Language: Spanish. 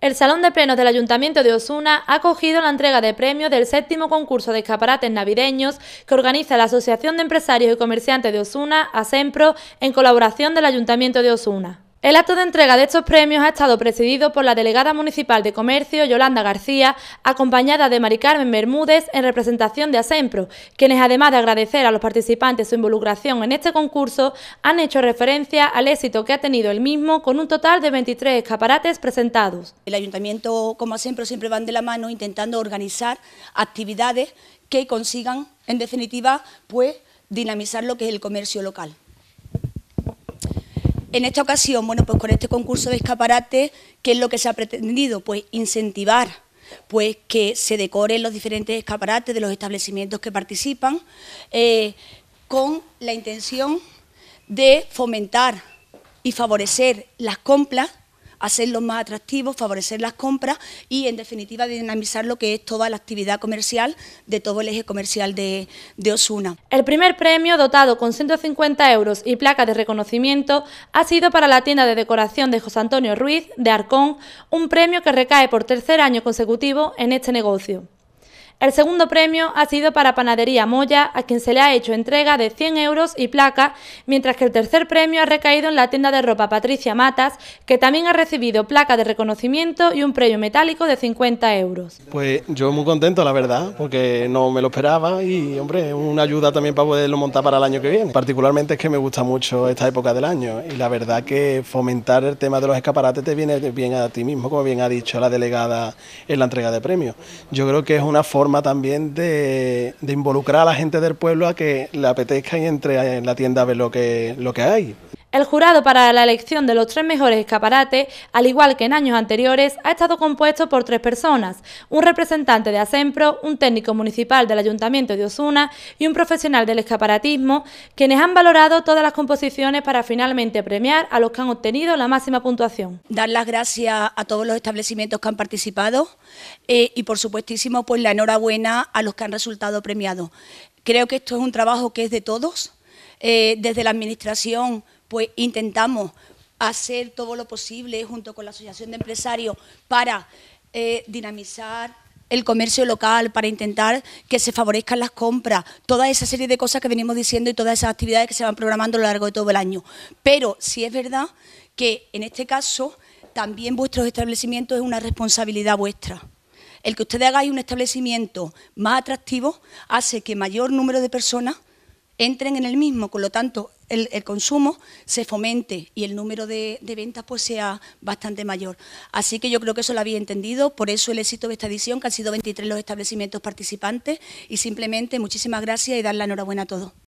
El Salón de Plenos del Ayuntamiento de Osuna ha acogido la entrega de premios del séptimo concurso de escaparates navideños que organiza la Asociación de Empresarios y Comerciantes de Osuna, ASEMPRO, en colaboración del Ayuntamiento de Osuna. El acto de entrega de estos premios ha estado presidido por la delegada municipal de comercio Yolanda García, acompañada de Mari Carmen Bermúdez en representación de ASEMPRO, quienes además de agradecer a los participantes su involucración en este concurso, han hecho referencia al éxito que ha tenido el mismo con un total de 23 escaparates presentados. El ayuntamiento, como ASEMPRO, siempre van de la mano intentando organizar actividades que consigan, en definitiva, pues dinamizar lo que es el comercio local. En esta ocasión, bueno, pues con este concurso de escaparate, ¿qué es lo que se ha pretendido? Pues incentivar pues que se decoren los diferentes escaparates de los establecimientos que participan eh, con la intención de fomentar y favorecer las compras hacerlos más atractivos, favorecer las compras y, en definitiva, dinamizar lo que es toda la actividad comercial de todo el eje comercial de, Osuna. El primer premio, dotado con 150 euros y placa de reconocimiento, ha sido para la tienda de decoración de José Antonio Ruiz, de Arcón, un premio que recae por tercer año consecutivo en este negocio. El segundo premio ha sido para Panadería Moya, a quien se le ha hecho entrega de 100 euros y placa, mientras que el tercer premio ha recaído en la tienda de ropa Patricia Matas, que también ha recibido placa de reconocimiento y un premio metálico de 50 euros. Pues yo muy contento, la verdad, porque no me lo esperaba y, hombre, una ayuda también para poderlo montar para el año que viene. Particularmente es que me gusta mucho esta época del año y la verdad que fomentar el tema de los escaparates te viene bien a ti mismo, como bien ha dicho la delegada en la entrega de premios. Yo creo que es una forma también de, involucrar a la gente del pueblo a que le apetezca y entre en la tienda a ver lo que, lo que hay. El jurado para la elección de los tres mejores escaparates, al igual que en años anteriores, ha estado compuesto por tres personas, un representante de ASEMPRO, un técnico municipal del Ayuntamiento de Osuna y un profesional del escaparatismo, quienes han valorado todas las composiciones para finalmente premiar a los que han obtenido la máxima puntuación. Dar las gracias a todos los establecimientos que han participado eh, y por supuestísimo pues la enhorabuena a los que han resultado premiados. Creo que esto es un trabajo que es de todos, eh, desde la Administración pues intentamos hacer todo lo posible junto con la Asociación de Empresarios para eh, dinamizar el comercio local, para intentar que se favorezcan las compras, toda esa serie de cosas que venimos diciendo y todas esas actividades que se van programando a lo largo de todo el año. Pero sí es verdad que en este caso también vuestros establecimientos es una responsabilidad vuestra. El que ustedes hagáis un establecimiento más atractivo hace que mayor número de personas entren en el mismo, con lo tanto el, consumo se fomente y el número de, ventas pues sea bastante mayor. Así que yo creo que eso lo había entendido, por eso el éxito de esta edición, que han sido 23 los establecimientos participantes y simplemente muchísimas gracias y dar la enhorabuena a todos.